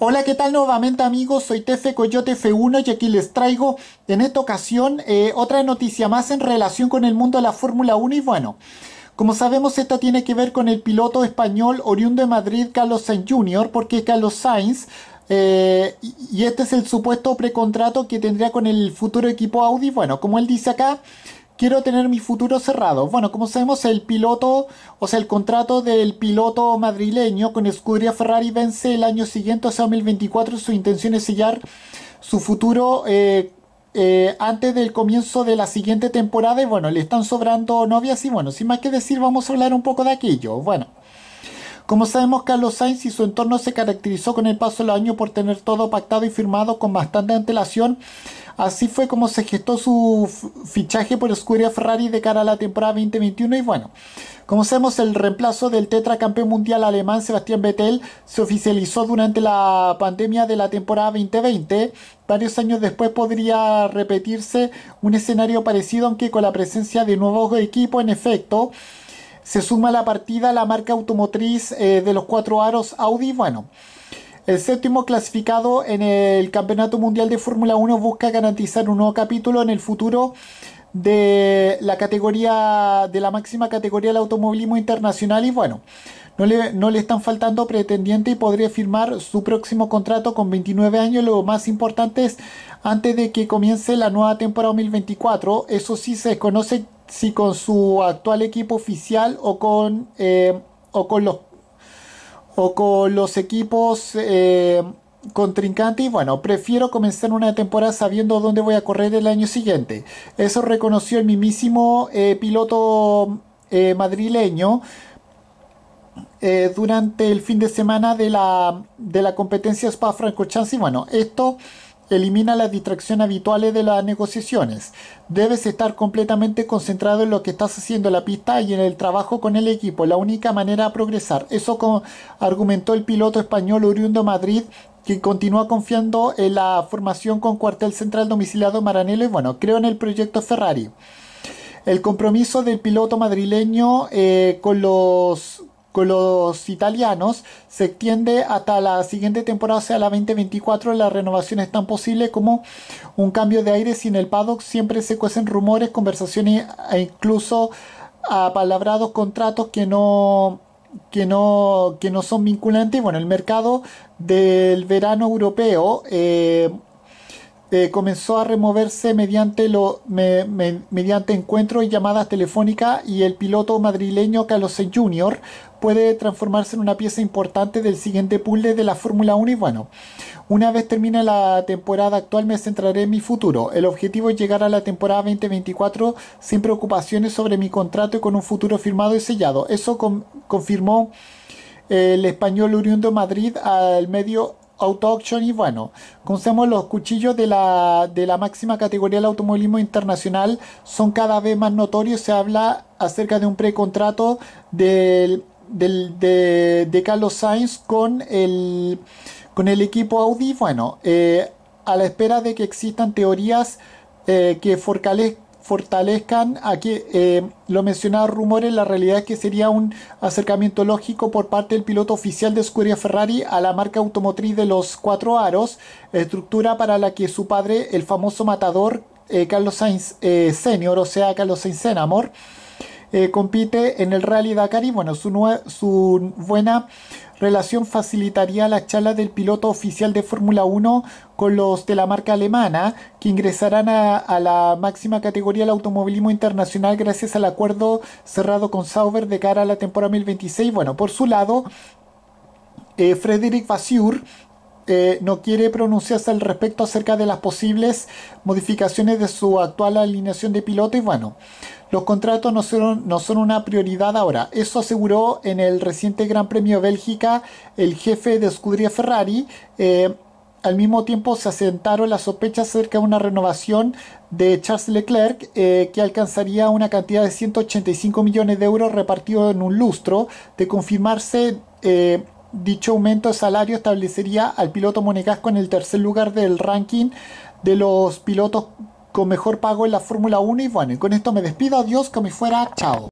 Hola, ¿qué tal nuevamente amigos? Soy Tefe Coyote F1 y aquí les traigo en esta ocasión eh, otra noticia más en relación con el mundo de la Fórmula 1 y bueno, como sabemos esto tiene que ver con el piloto español oriundo de Madrid Carlos Sainz Jr. porque Carlos Sainz eh, y este es el supuesto precontrato que tendría con el futuro equipo Audi. Bueno, como él dice acá, quiero tener mi futuro cerrado. Bueno, como sabemos, el piloto, o sea, el contrato del piloto madrileño con Scuderia Ferrari vence el año siguiente, o sea, 2024. Su intención es sellar su futuro eh, eh, antes del comienzo de la siguiente temporada. Y bueno, le están sobrando novias. Y bueno, sin más que decir, vamos a hablar un poco de aquello. Bueno. Como sabemos, Carlos Sainz y su entorno se caracterizó con el paso del año por tener todo pactado y firmado con bastante antelación. Así fue como se gestó su fichaje por Scuderia Ferrari de cara a la temporada 2021 y bueno, como sabemos, el reemplazo del tetracampeón mundial alemán Sebastián Vettel se oficializó durante la pandemia de la temporada 2020. Varios años después podría repetirse un escenario parecido, aunque con la presencia de nuevos equipos, en efecto. Se suma a la partida la marca automotriz eh, de los cuatro aros Audi. Bueno, el séptimo clasificado en el Campeonato Mundial de Fórmula 1 busca garantizar un nuevo capítulo en el futuro de la categoría, de la máxima categoría del automovilismo internacional. Y bueno, no le, no le, están faltando pretendiente y podría firmar su próximo contrato con 29 años. Lo más importante es antes de que comience la nueva temporada 2024. Eso sí, se desconoce si con su actual equipo oficial o con, eh, o con, los, o con los equipos eh, contrincantes. bueno, prefiero comenzar una temporada sabiendo dónde voy a correr el año siguiente. Eso reconoció el mismísimo eh, piloto madrileño. durante el fin de semana de la, de la competencia Spa Francorchamps y bueno, esto Elimina las distracciones habituales de las negociaciones. Debes estar completamente concentrado en lo que estás haciendo en la pista y en el trabajo con el equipo. La única manera de progresar. Eso argumentó el piloto español oriundo Madrid, que continúa confiando en la formación con cuartel central domiciliado Maranello. Y bueno, creo en el proyecto Ferrari. El compromiso del piloto madrileño eh, con los los italianos se extiende hasta la siguiente temporada, o sea, la 2024. La renovación es tan posible como un cambio de aire sin el paddock. Siempre se cuecen rumores, conversaciones e incluso apalabrados contratos que no que no, que no son vinculantes. Bueno, el mercado del verano europeo eh, eh, comenzó a removerse mediante, lo, mediante encuentros y llamadas telefónicas y el piloto madrileño Carlos Jr. puede transformarse en una pieza importante del siguiente puzzle de la Fórmula 1 y bueno, una vez termine la temporada actual me centraré en mi futuro. El objetivo es llegar a la temporada 2024 sin preocupaciones sobre mi contrato y con un futuro firmado y sellado. Eso confirmó el español oriundo Madrid al medio Auto Auction y bueno, como los cuchillos de la, máxima categoría del automovilismo internacional son cada vez más notorios, se habla acerca de un precontrato del, de, Carlos Sainz con el, con el equipo Audi, bueno, eh, a la espera de que existan teorías eh, que fortalezcan fortalezcan aquí eh, lo mencionaba rumores, la realidad es que sería un acercamiento lógico por parte del piloto oficial de Scuderia Ferrari a la marca automotriz de los cuatro aros, estructura para la que su padre, el famoso matador eh, Carlos Sainz eh, Senior, o sea Carlos Sainz Senamor, compite en el Rally Dakar y bueno, su, su buena relación facilitaría la charla del piloto oficial de Fórmula 1 con los de la marca alemana, que ingresarán a, la máxima categoría del automovilismo internacional gracias al acuerdo cerrado con Sauber de cara a la temporada 2026. Bueno, por su lado, eh, Frederick Vasseur no quiere pronunciarse al respecto acerca de las posibles modificaciones de su actual alineación de pilotos. y bueno, los contratos no son, no son una prioridad ahora. Eso aseguró en el reciente Gran Premio de Bélgica el jefe de escudería Ferrari. Eh, al mismo tiempo se asentaron las sospechas acerca de una renovación de Charles Leclerc eh, que alcanzaría una cantidad de 185 millones de euros repartido en un lustro de confirmarse eh, Dicho aumento de salario establecería al piloto monegasco en el tercer lugar del ranking de los pilotos con mejor pago en la Fórmula 1. Y bueno, y con esto me despido. Adiós, como fuera. Chao.